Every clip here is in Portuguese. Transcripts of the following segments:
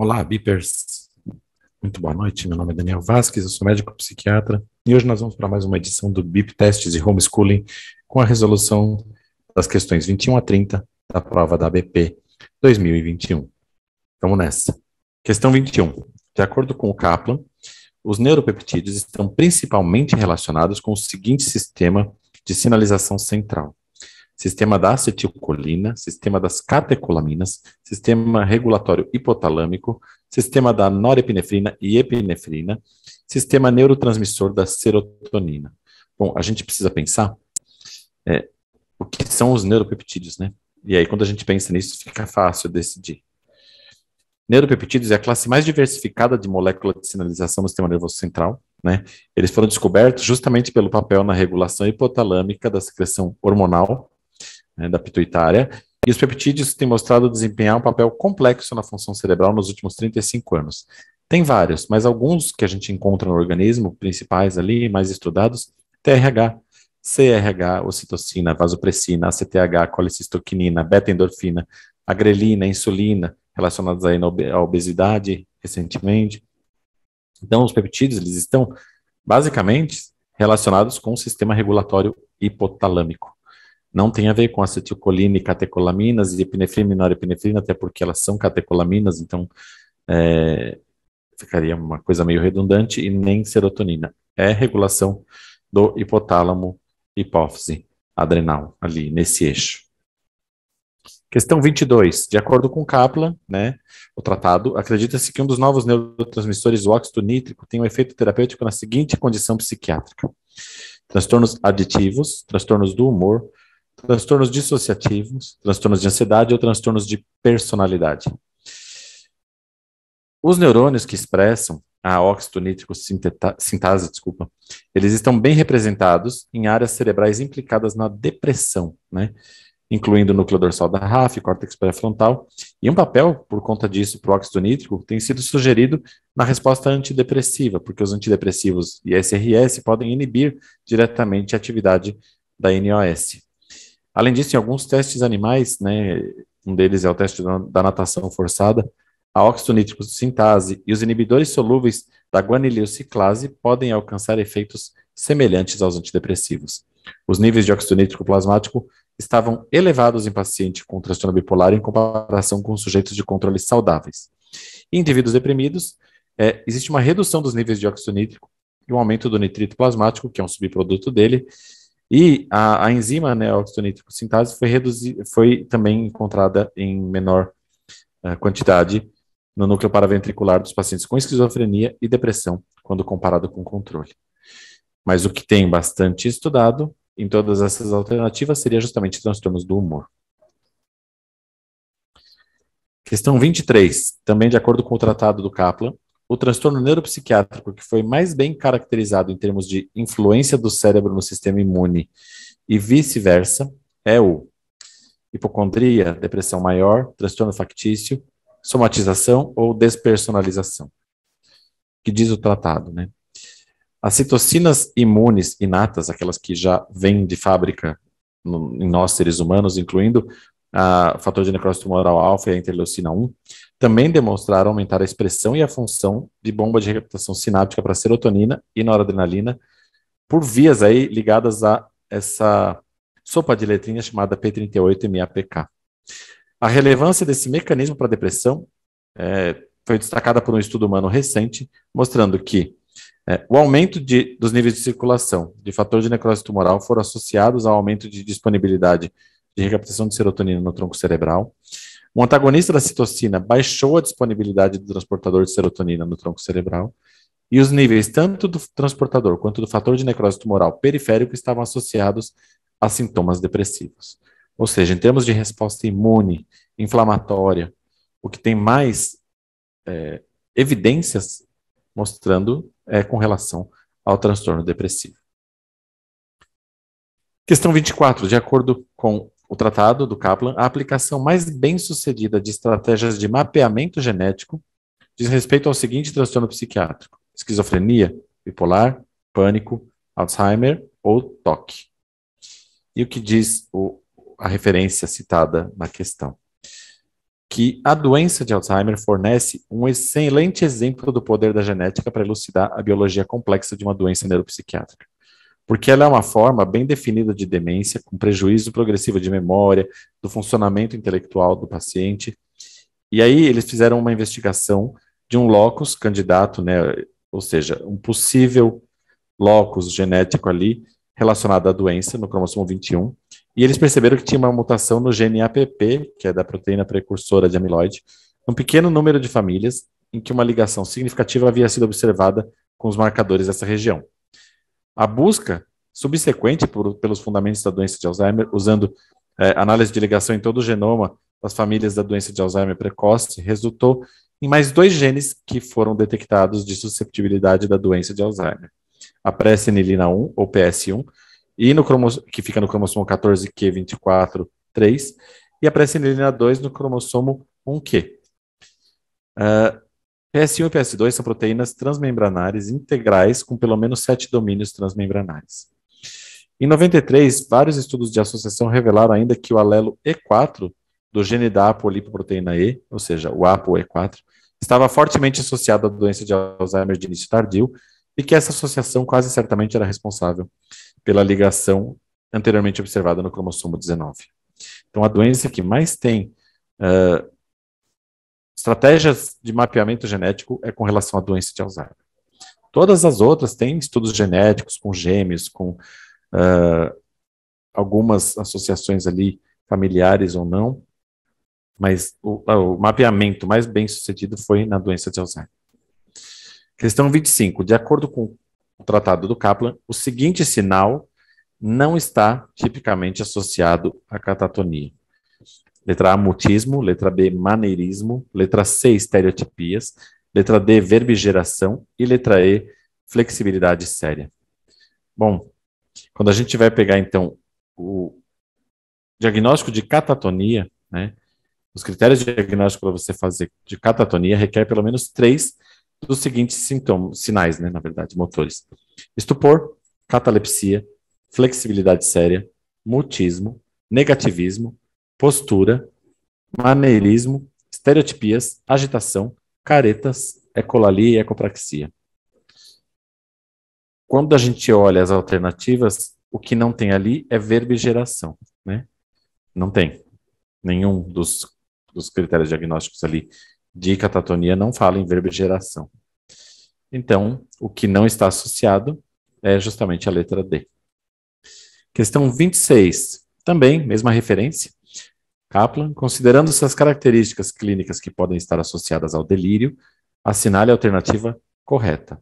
Olá, Bipers! Muito boa noite, meu nome é Daniel Vasquez, eu sou médico psiquiatra e hoje nós vamos para mais uma edição do BIP Testes e Homeschooling com a resolução das questões 21 a 30 da prova da BP 2021. Vamos nessa. Questão 21. De acordo com o Kaplan, os neuropeptídeos estão principalmente relacionados com o seguinte sistema de sinalização central: sistema da acetilcolina, sistema das catecolaminas, sistema regulatório hipotalâmico, sistema da norepinefrina e epinefrina, sistema neurotransmissor da serotonina. Bom, a gente precisa pensar é, o que são os neuropeptídeos, né? E aí, quando a gente pensa nisso, fica fácil decidir. Neuropeptídeos é a classe mais diversificada de molécula de sinalização do sistema nervoso central, né? Eles foram descobertos justamente pelo papel na regulação hipotalâmica da secreção hormonal né, da pituitária, e os peptídeos têm mostrado desempenhar um papel complexo na função cerebral nos últimos 35 anos. Tem vários, mas alguns que a gente encontra no organismo, principais ali, mais estudados, TRH, CRH, ocitocina, vasopressina, ACTH, colicistoquinina, beta-endorfina, agrelina, insulina, relacionados aí à obesidade recentemente. Então, os peptídeos, eles estão basicamente relacionados com o sistema regulatório hipotalâmico não tem a ver com acetilcolina e catecolaminas e epinefrina e norepinefrina, até porque elas são catecolaminas, então é, ficaria uma coisa meio redundante, e nem serotonina. É regulação do hipotálamo, hipófise adrenal, ali nesse eixo. Questão 22. De acordo com Kaplan, né, o tratado, acredita-se que um dos novos neurotransmissores, o óxido nítrico, tem um efeito terapêutico na seguinte condição psiquiátrica: transtornos aditivos, transtornos do humor, transtornos dissociativos, transtornos de ansiedade ou transtornos de personalidade. Os neurônios que expressam a óxido nítrico sintase, desculpa, eles estão bem representados em áreas cerebrais implicadas na depressão, né? Incluindo o núcleo dorsal da RAF, córtex pré-frontal, e um papel, por conta disso, para o óxido nítrico, tem sido sugerido na resposta antidepressiva, porque os antidepressivos e SRS podem inibir diretamente a atividade da NOS. Além disso, em alguns testes animais, né, um deles é o teste da natação forçada, a oxitonítrico sintase e os inibidores solúveis da guanilociclase podem alcançar efeitos semelhantes aos antidepressivos. Os níveis de oxitonítrico plasmático estavam elevados em paciente com transtorno bipolar em comparação com sujeitos de controles saudáveis. Em indivíduos deprimidos, é, existe uma redução dos níveis de óxido e um aumento do nitrito plasmático, que é um subproduto dele, e a, a enzima, né, oxidonitrico tipo, sintase, foi, reduzida, foi também encontrada em menor uh, quantidade no núcleo paraventricular dos pacientes com esquizofrenia e depressão, quando comparado com controle. Mas o que tem bastante estudado em todas essas alternativas seria justamente transtornos do humor. Questão 23, também de acordo com o tratado do Kaplan, o transtorno neuropsiquiátrico que foi mais bem caracterizado em termos de influência do cérebro no sistema imune e vice-versa é o hipocondria, depressão maior, transtorno factício, somatização ou despersonalização, que diz o tratado, né? As citocinas imunes inatas, aquelas que já vêm de fábrica no, em nós seres humanos, incluindo ah, o fator de necrose tumoral alfa e a interleucina 1, também demonstraram aumentar a expressão e a função de bomba de recaptação sináptica para serotonina e noradrenalina por vias aí ligadas a essa sopa de letrinha chamada P38-MAPK. A relevância desse mecanismo para a depressão é, foi destacada por um estudo humano recente, mostrando que é, o aumento de, dos níveis de circulação de fator de necrose tumoral foram associados ao aumento de disponibilidade de recaptação de serotonina no tronco cerebral o antagonista da citocina baixou a disponibilidade do transportador de serotonina no tronco cerebral e os níveis tanto do transportador quanto do fator de necrose tumoral periférico estavam associados a sintomas depressivos. Ou seja, em termos de resposta imune, inflamatória, o que tem mais é, evidências mostrando é com relação ao transtorno depressivo. Questão 24. De acordo com o tratado do Kaplan, a aplicação mais bem-sucedida de estratégias de mapeamento genético diz respeito ao seguinte transtorno psiquiátrico: esquizofrenia, bipolar, pânico, Alzheimer ou TOC. E o que diz o, a referência citada na questão? Que a doença de Alzheimer fornece um excelente exemplo do poder da genética para elucidar a biologia complexa de uma doença neuropsiquiátrica porque ela é uma forma bem definida de demência, com prejuízo progressivo de memória, do funcionamento intelectual do paciente. E aí eles fizeram uma investigação de um locus candidato, né, ou seja, um possível locus genético ali relacionado à doença no cromossomo 21, e eles perceberam que tinha uma mutação no gene APP, que é da proteína precursora de amiloide, um pequeno número de famílias em que uma ligação significativa havia sido observada com os marcadores dessa região. A busca subsequente por, pelos fundamentos da doença de Alzheimer, usando é, análise de ligação em todo o genoma das famílias da doença de Alzheimer precoce, resultou em mais dois genes que foram detectados de susceptibilidade da doença de Alzheimer. A pré-senilina 1, ou PS1, e no que fica no cromossomo 14q24.3, e a pré-senilina 2 no cromossomo 1q. Uh, ah, PS1 e PS2 são proteínas transmembranares integrais com pelo menos sete domínios transmembranares. Em 93, vários estudos de associação revelaram ainda que o alelo E4 do gene da apolipoproteína E, ou seja, o ApoE4, estava fortemente associado à doença de Alzheimer de início tardio e que essa associação quase certamente era responsável pela ligação anteriormente observada no cromossomo 19. Então, a doença que mais tem uh, Estratégias de mapeamento genético é com relação à doença de Alzheimer. Todas as outras têm estudos genéticos com gêmeos, com uh, algumas associações ali familiares ou não, mas o, ah, o, mapeamento mais bem sucedido foi na doença de Alzheimer. Questão 25. De acordo com o tratado do Kaplan, o seguinte sinal não está tipicamente associado à catatonia. Letra A, mutismo. Letra B, maneirismo. Letra C, estereotipias. Letra D, verbigeração. E letra E, flexibilidade séria. Bom, quando a gente vai pegar, então, o diagnóstico de catatonia, né? Os critérios de diagnóstico para você fazer de catatonia requer pelo menos três dos seguintes sintomas, sinais, né, na verdade, motores: estupor, catalepsia, flexibilidade séria, mutismo, negativismo postura, maneirismo, estereotipias, agitação, caretas, ecolalia e ecopraxia. Quando a gente olha as alternativas, o que não tem ali é verbigeração, né? Não tem. Nenhum dos, dos critérios diagnósticos ali de catatonia não fala em verbigeração. Então, o que não está associado é justamente a letra D. Questão 26, também mesma referência. Kaplan, considerando essas características clínicas que podem estar associadas ao delírio, assinale a alternativa correta.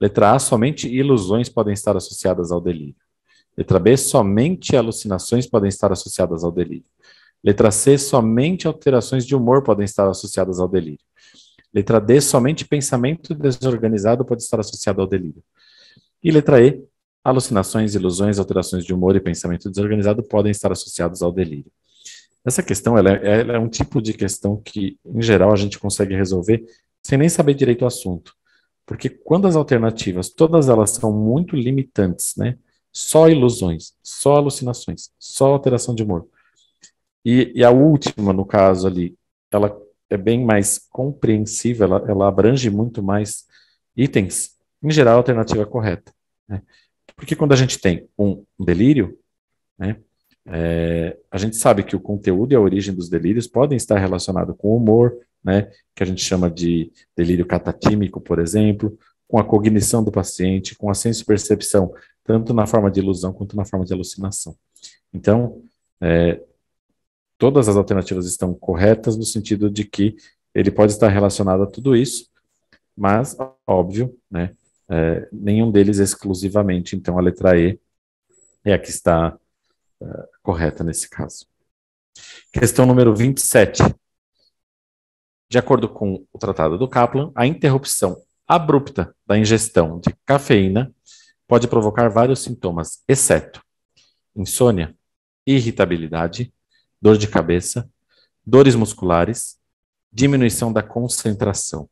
Letra A, somente ilusões podem estar associadas ao delírio. Letra B, somente alucinações podem estar associadas ao delírio. Letra C, somente alterações de humor podem estar associadas ao delírio. Letra D, somente pensamento desorganizado pode estar associado ao delírio. E letra E, alucinações, ilusões, alterações de humor e pensamento desorganizado podem estar associados ao delírio. Essa questão ela é, ela é, um tipo de questão que, em geral, a gente consegue resolver sem nem saber direito o assunto. Porque quando as alternativas, todas elas são muito limitantes, né? Só ilusões, só alucinações, só alteração de humor. E, e a última, no caso ali, ela é bem mais compreensível ela, ela abrange muito mais itens. Em geral, a alternativa correta. Né? Porque quando a gente tem um delírio, né? É, a gente sabe que o conteúdo e a origem dos delírios podem estar relacionados com o humor, né, que a gente chama de delírio catatímico, por exemplo, com a cognição do paciente, com a senso-percepção, tanto na forma de ilusão quanto na forma de alucinação. Então, é, todas as alternativas estão corretas no sentido de que ele pode estar relacionado a tudo isso, mas, óbvio, né, é, nenhum deles é exclusivamente. Então, a letra E é a que está é, correta nesse caso. Questão número 27. De acordo com o Tratado do Kaplan, a interrupção abrupta da ingestão de cafeína pode provocar vários sintomas, exceto insônia, irritabilidade, dor de cabeça, dores musculares, diminuição da concentração.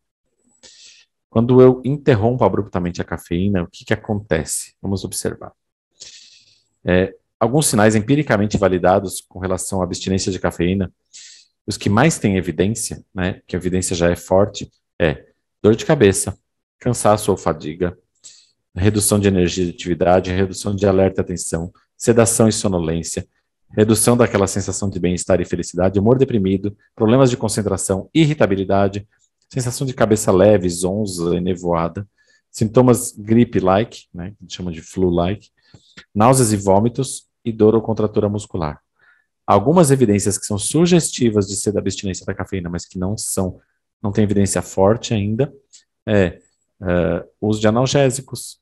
Quando eu interrompo abruptamente a cafeína, o que, que acontece? Vamos observar. É, alguns sinais empiricamente validados com relação à abstinência de cafeína, os que mais têm evidência, né, que a evidência já é forte, é dor de cabeça, cansaço ou fadiga, redução de energia de atividade, redução de alerta e atenção, sedação e sonolência, redução daquela sensação de bem-estar e felicidade, humor deprimido, problemas de concentração, irritabilidade, sensação de cabeça leve, zonza e nevoada, sintomas gripe-like, né, que chama de flu-like, náuseas e vômitos, e dor ou contratura muscular. Algumas evidências que são sugestivas de ser da abstinência da cafeína, mas que não são, não tem evidência forte ainda, é uh, é, uso de analgésicos,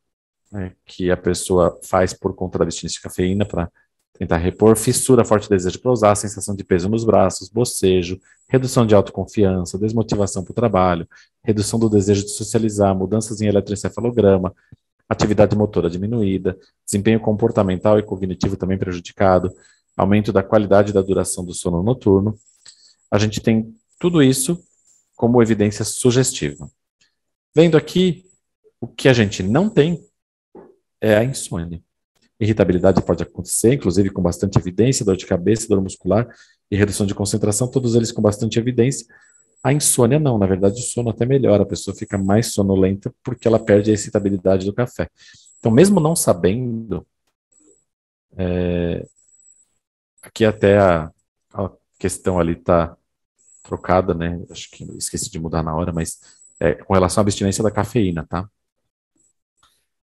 né, que a pessoa faz por conta da abstinência de cafeína para tentar repor, fissura, forte desejo para usar, sensação de peso nos braços, bocejo, redução de autoconfiança, desmotivação para o trabalho, redução do desejo de socializar, mudanças em eletroencefalograma, atividade motora diminuída, desempenho comportamental e cognitivo também prejudicado, aumento da qualidade da duração do sono noturno. A gente tem tudo isso como evidência sugestiva. Vendo aqui, o que a gente não tem é a insônia. Irritabilidade pode acontecer, inclusive com bastante evidência, dor de cabeça, dor muscular e redução de concentração, todos eles com bastante evidência, a insônia não, na verdade o sono até melhora, a pessoa fica mais sonolenta porque ela perde a excitabilidade do café. Então, mesmo não sabendo, é, aqui até a, a questão ali está trocada, né? Acho que esqueci de mudar na hora, mas é, com relação à abstinência da cafeína, tá?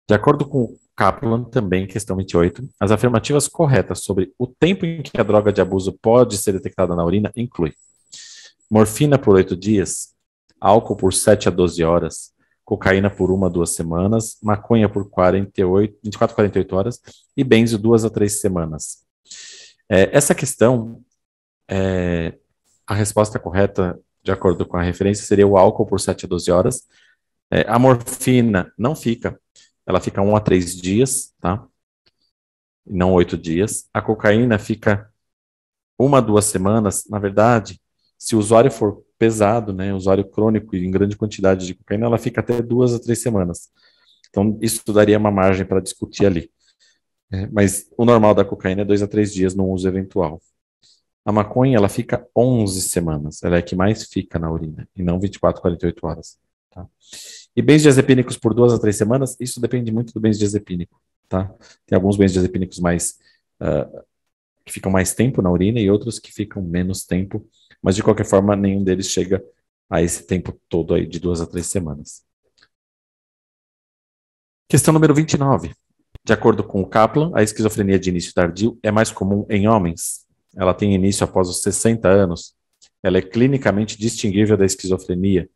De acordo com Kaplan, também, questão 28, as afirmativas corretas sobre o tempo em que a droga de abuso pode ser detectada na urina inclui morfina por oito dias, álcool por 7 a 12 horas, cocaína por uma a duas semanas, maconha por 48, 24 a 48 horas e benzo duas a três semanas. É, essa questão, é, a resposta correta, de acordo com a referência, seria o álcool por 7 a 12 horas. É, a morfina não fica, ela fica um a três dias, tá? Não oito dias. A cocaína fica uma a duas semanas, na verdade, se o usuário for pesado, né, usuário crônico e em grande quantidade de cocaína, ela fica até duas a três semanas. Então, isso daria uma margem para discutir ali. É, mas o normal da cocaína é dois a três dias no uso eventual. A maconha, ela fica 11 semanas. Ela é a que mais fica na urina, e não 24, 48 horas. Tá? E diazepínicos por duas a três semanas, isso depende muito do benzodiazepínico. Tá? Tem alguns diazepínicos mais... Uh, que ficam mais tempo na urina e outros que ficam menos tempo mas de qualquer forma, nenhum deles chega a esse tempo todo aí de duas a três semanas. Questão número 29. De acordo com o Kaplan, a esquizofrenia de início tardio é mais comum em homens. Ela tem início após os 60 anos. Ela é clinicamente distinguível da esquizofrenia.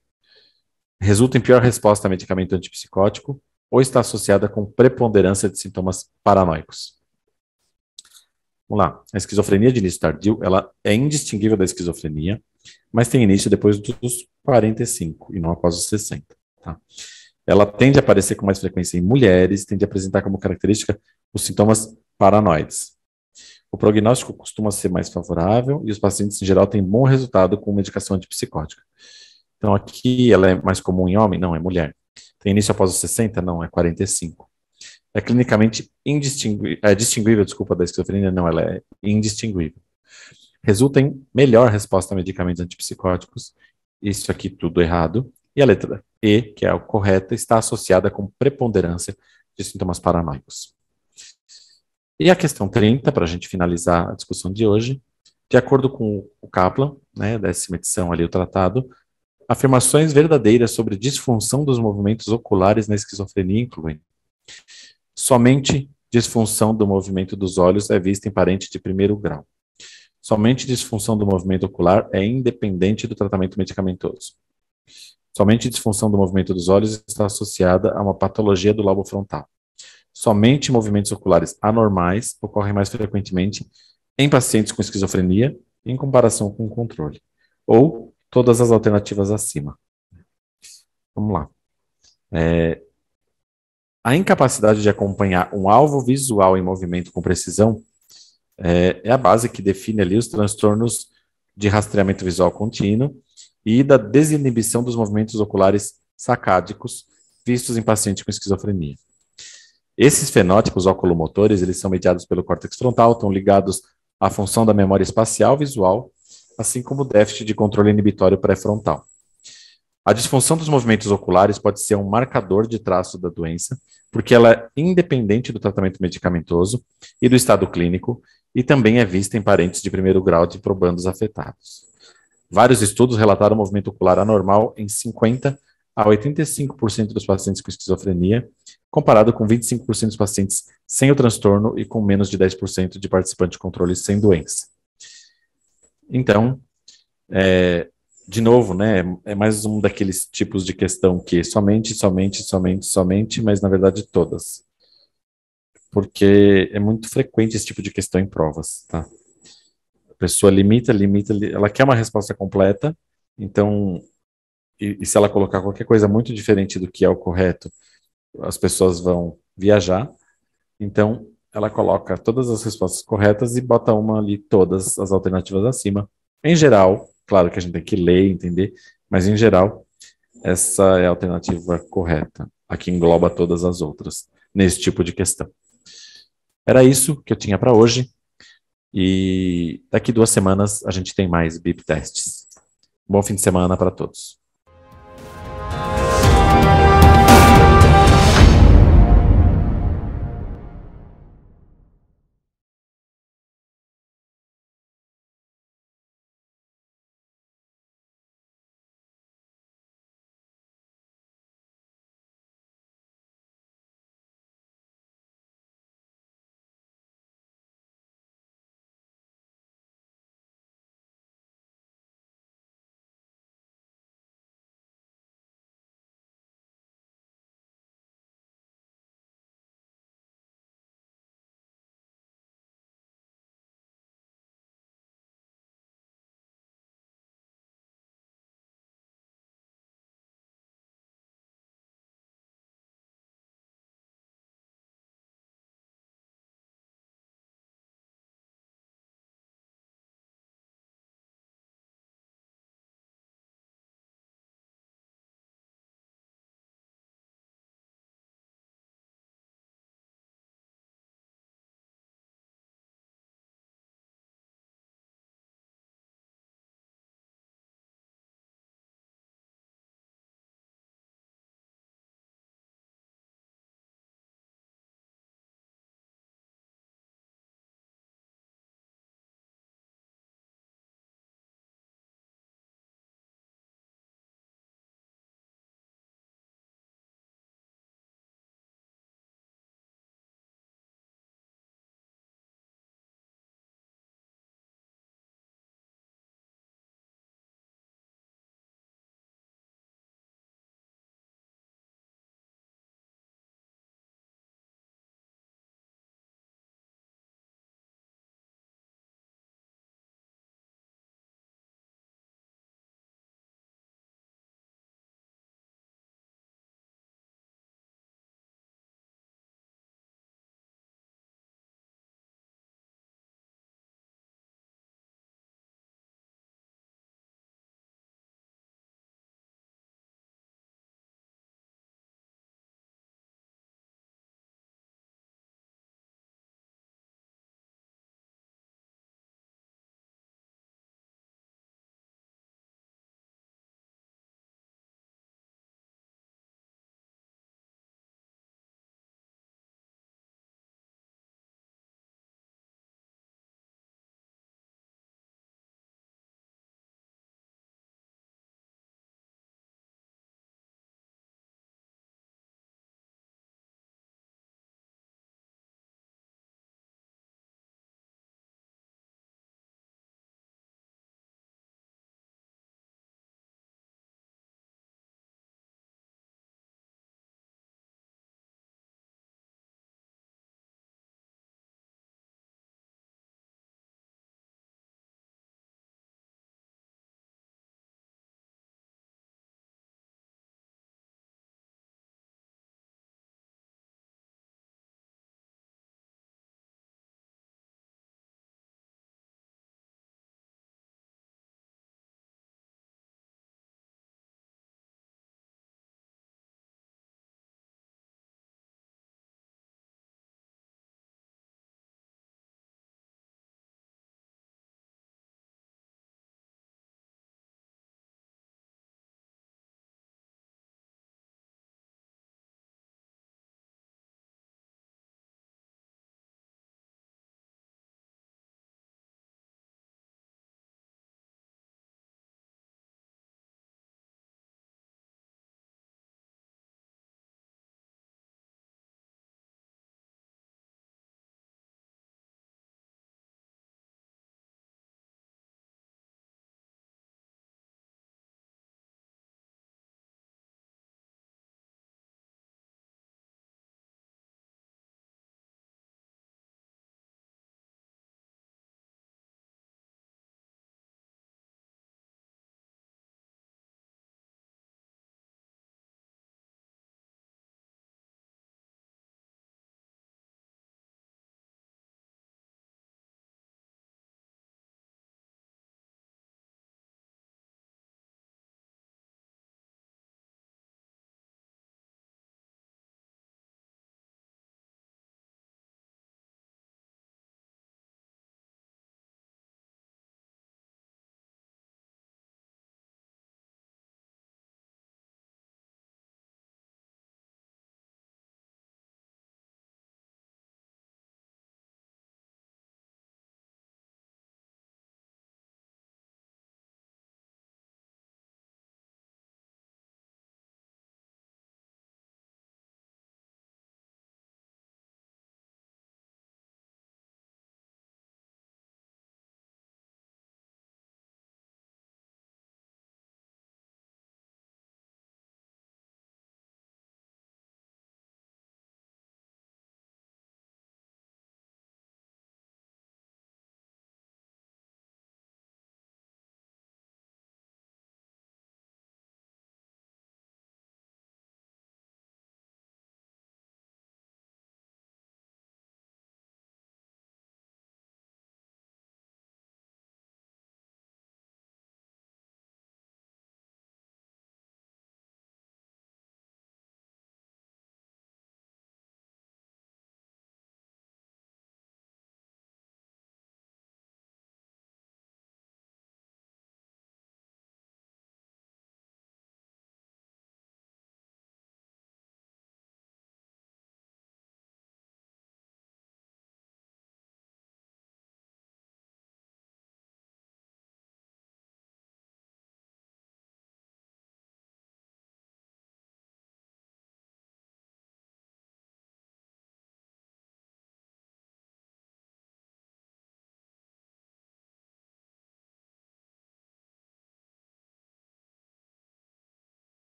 Resulta em pior resposta a medicamento antipsicótico ou está associada com preponderância de sintomas paranoicos. Vamos lá. A esquizofrenia de início tardio, ela é indistinguível da esquizofrenia, mas tem início depois dos 45 e não após os 60. Tá? Ela tende a aparecer com mais frequência em mulheres, tende a apresentar como característica os sintomas paranoides. O prognóstico costuma ser mais favorável e os pacientes, em geral, têm bom resultado com medicação antipsicótica. Então, aqui ela é mais comum em homem? Não, é mulher. Tem início após os 60? Não, é 45 é clinicamente indistinguível, é distinguível, desculpa, da esquizofrenia, não, ela é indistinguível. Resulta em melhor resposta a medicamentos antipsicóticos, isso aqui tudo errado, e a letra E, que é a correta, está associada com preponderância de sintomas paranoicos. E a questão 30, para a gente finalizar a discussão de hoje, de acordo com o Kaplan, né, décima edição ali, o tratado, afirmações verdadeiras sobre disfunção dos movimentos oculares na esquizofrenia incluem Somente disfunção do movimento dos olhos é vista em parente de primeiro grau. Somente disfunção do movimento ocular é independente do tratamento medicamentoso. Somente disfunção do movimento dos olhos está associada a uma patologia do lobo frontal. Somente movimentos oculares anormais ocorrem mais frequentemente em pacientes com esquizofrenia em comparação com o controle, ou todas as alternativas acima. Vamos lá. É, a incapacidade de acompanhar um alvo visual em movimento com precisão é, é a base que define ali os transtornos de rastreamento visual contínuo e da desinibição dos movimentos oculares sacádicos vistos em paciente com esquizofrenia. Esses fenótipos oculomotores, eles são mediados pelo córtex frontal, estão ligados à função da memória espacial visual, assim como o déficit de controle inibitório pré-frontal. A disfunção dos movimentos oculares pode ser um marcador de traço da doença, porque ela é independente do tratamento medicamentoso e do estado clínico, e também é vista em parentes de primeiro grau de probandos afetados. Vários estudos relataram movimento ocular anormal em 50 a 85% dos pacientes com esquizofrenia, comparado com 25% dos pacientes sem o transtorno e com menos de 10% de participantes de controle sem doença. Então, é, de novo, né, é, é mais um daqueles tipos de questão que somente, somente, somente, somente, mas na verdade todas. Porque é muito frequente esse tipo de questão em provas, tá? A pessoa limita, limita, ela quer uma resposta completa, então, e, e se ela colocar qualquer coisa muito diferente do que é o correto, as pessoas vão viajar. Então, ela coloca todas as respostas corretas e bota uma ali, todas as alternativas acima. Em geral, Claro que a gente tem que ler, entender, mas em geral, essa é a alternativa correta, a que engloba todas as outras nesse tipo de questão. Era isso que eu tinha para hoje. E daqui duas semanas a gente tem mais BIP testes. Bom fim de semana para todos.